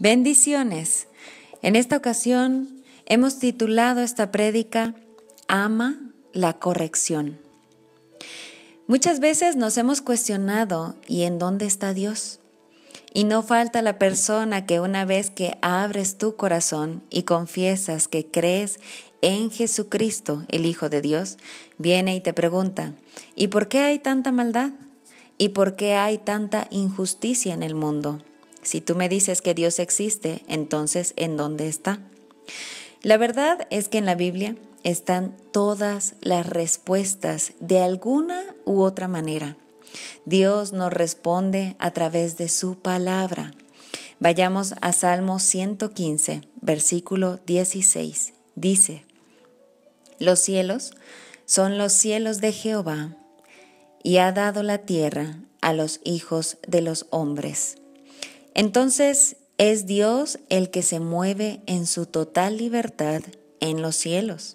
Bendiciones. En esta ocasión hemos titulado esta prédica Ama la corrección. Muchas veces nos hemos cuestionado ¿y en dónde está Dios? Y no falta la persona que una vez que abres tu corazón y confiesas que crees en Jesucristo, el Hijo de Dios, viene y te pregunta, ¿y por qué hay tanta maldad? ¿Y por qué hay tanta injusticia en el mundo? Si tú me dices que Dios existe, entonces ¿en dónde está? La verdad es que en la Biblia están todas las respuestas de alguna u otra manera. Dios nos responde a través de su palabra. Vayamos a Salmo 115, versículo 16. Dice, los cielos son los cielos de Jehová y ha dado la tierra a los hijos de los hombres. Entonces es Dios el que se mueve en su total libertad en los cielos.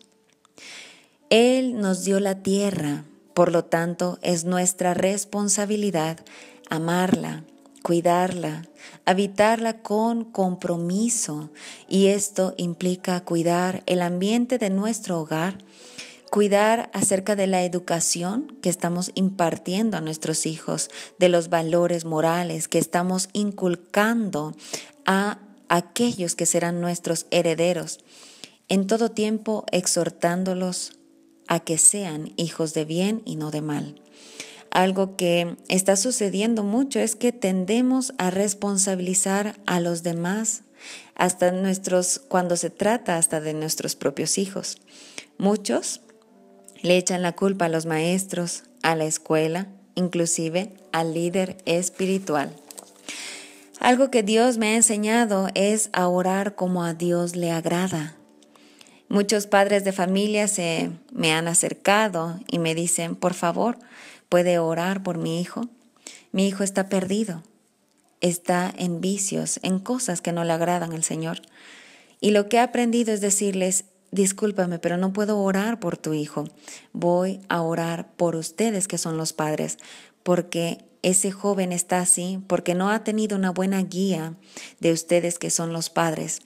Él nos dio la tierra, por lo tanto es nuestra responsabilidad amarla, cuidarla, habitarla con compromiso y esto implica cuidar el ambiente de nuestro hogar cuidar acerca de la educación que estamos impartiendo a nuestros hijos, de los valores morales que estamos inculcando a aquellos que serán nuestros herederos, en todo tiempo exhortándolos a que sean hijos de bien y no de mal. Algo que está sucediendo mucho es que tendemos a responsabilizar a los demás hasta nuestros cuando se trata hasta de nuestros propios hijos. Muchos le echan la culpa a los maestros, a la escuela, inclusive al líder espiritual. Algo que Dios me ha enseñado es a orar como a Dios le agrada. Muchos padres de familia se me han acercado y me dicen, por favor, ¿puede orar por mi hijo? Mi hijo está perdido, está en vicios, en cosas que no le agradan al Señor. Y lo que he aprendido es decirles, discúlpame, pero no puedo orar por tu hijo. Voy a orar por ustedes que son los padres, porque ese joven está así, porque no ha tenido una buena guía de ustedes que son los padres.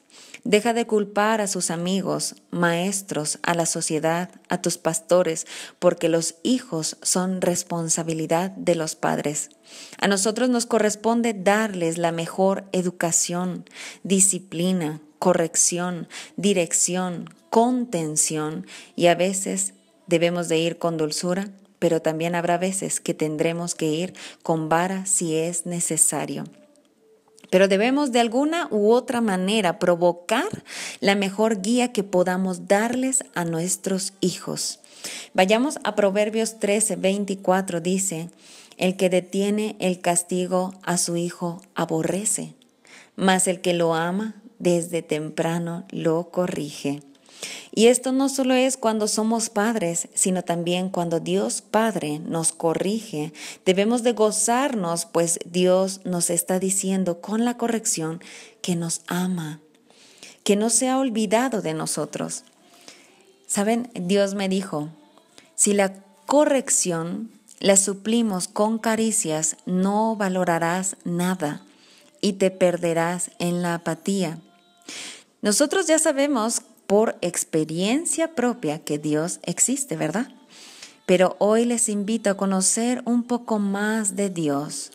Deja de culpar a sus amigos, maestros, a la sociedad, a tus pastores, porque los hijos son responsabilidad de los padres. A nosotros nos corresponde darles la mejor educación, disciplina, corrección, dirección, contención y a veces debemos de ir con dulzura, pero también habrá veces que tendremos que ir con vara si es necesario. Pero debemos de alguna u otra manera provocar la mejor guía que podamos darles a nuestros hijos. Vayamos a Proverbios 13, 24, dice, el que detiene el castigo a su hijo aborrece, mas el que lo ama desde temprano lo corrige. Y esto no solo es cuando somos padres, sino también cuando Dios Padre nos corrige. Debemos de gozarnos, pues Dios nos está diciendo con la corrección que nos ama, que no se ha olvidado de nosotros. Saben, Dios me dijo, si la corrección la suplimos con caricias, no valorarás nada y te perderás en la apatía. Nosotros ya sabemos por experiencia propia que Dios existe, ¿verdad? Pero hoy les invito a conocer un poco más de Dios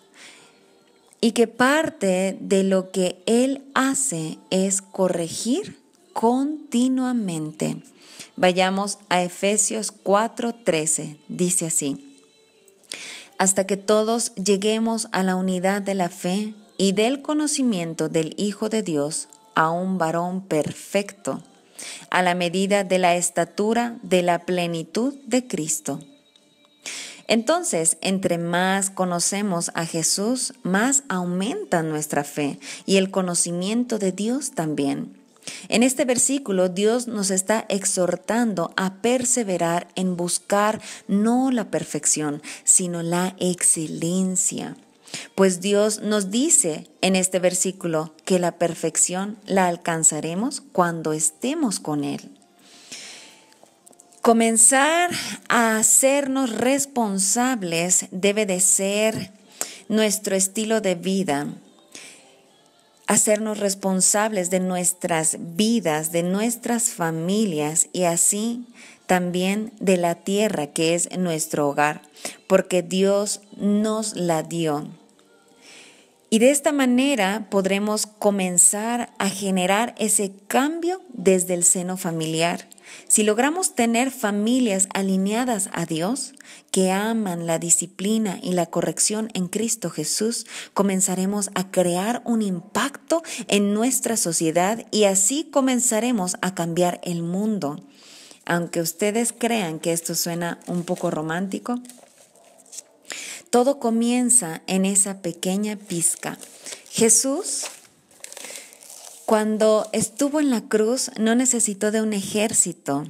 y que parte de lo que Él hace es corregir continuamente. Vayamos a Efesios 4:13, dice así, hasta que todos lleguemos a la unidad de la fe y del conocimiento del Hijo de Dios a un varón perfecto, a la medida de la estatura de la plenitud de Cristo. Entonces, entre más conocemos a Jesús, más aumenta nuestra fe y el conocimiento de Dios también. En este versículo Dios nos está exhortando a perseverar en buscar no la perfección, sino la excelencia. Pues Dios nos dice en este versículo que la perfección la alcanzaremos cuando estemos con Él. Comenzar a hacernos responsables debe de ser nuestro estilo de vida, hacernos responsables de nuestras vidas, de nuestras familias y así también de la tierra que es nuestro hogar, porque Dios nos la dio. Y de esta manera podremos comenzar a generar ese cambio desde el seno familiar. Si logramos tener familias alineadas a Dios, que aman la disciplina y la corrección en Cristo Jesús, comenzaremos a crear un impacto en nuestra sociedad y así comenzaremos a cambiar el mundo aunque ustedes crean que esto suena un poco romántico, todo comienza en esa pequeña pizca. Jesús, cuando estuvo en la cruz, no necesitó de un ejército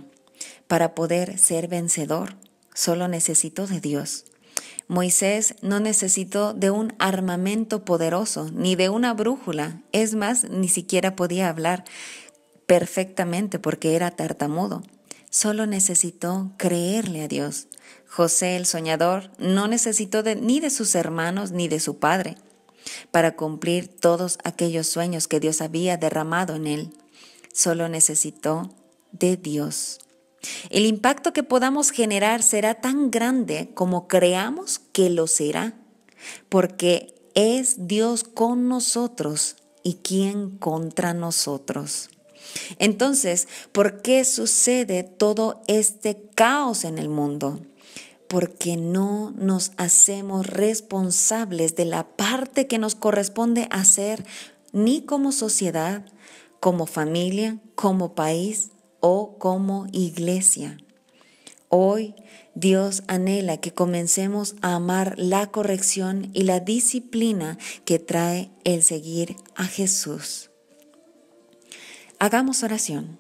para poder ser vencedor, solo necesitó de Dios. Moisés no necesitó de un armamento poderoso, ni de una brújula, es más, ni siquiera podía hablar perfectamente porque era tartamudo solo necesitó creerle a Dios. José el soñador no necesitó ni de sus hermanos ni de su padre para cumplir todos aquellos sueños que Dios había derramado en él. Solo necesitó de Dios. El impacto que podamos generar será tan grande como creamos que lo será, porque es Dios con nosotros y quien contra nosotros. Entonces, ¿por qué sucede todo este caos en el mundo? Porque no nos hacemos responsables de la parte que nos corresponde hacer ni como sociedad, como familia, como país o como iglesia. Hoy Dios anhela que comencemos a amar la corrección y la disciplina que trae el seguir a Jesús. Hagamos oración.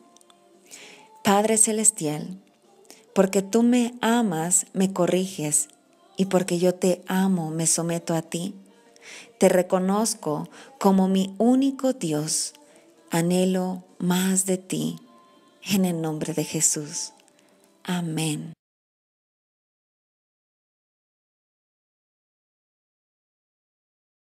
Padre Celestial, porque tú me amas, me corriges, y porque yo te amo, me someto a ti. Te reconozco como mi único Dios. Anhelo más de ti. En el nombre de Jesús. Amén.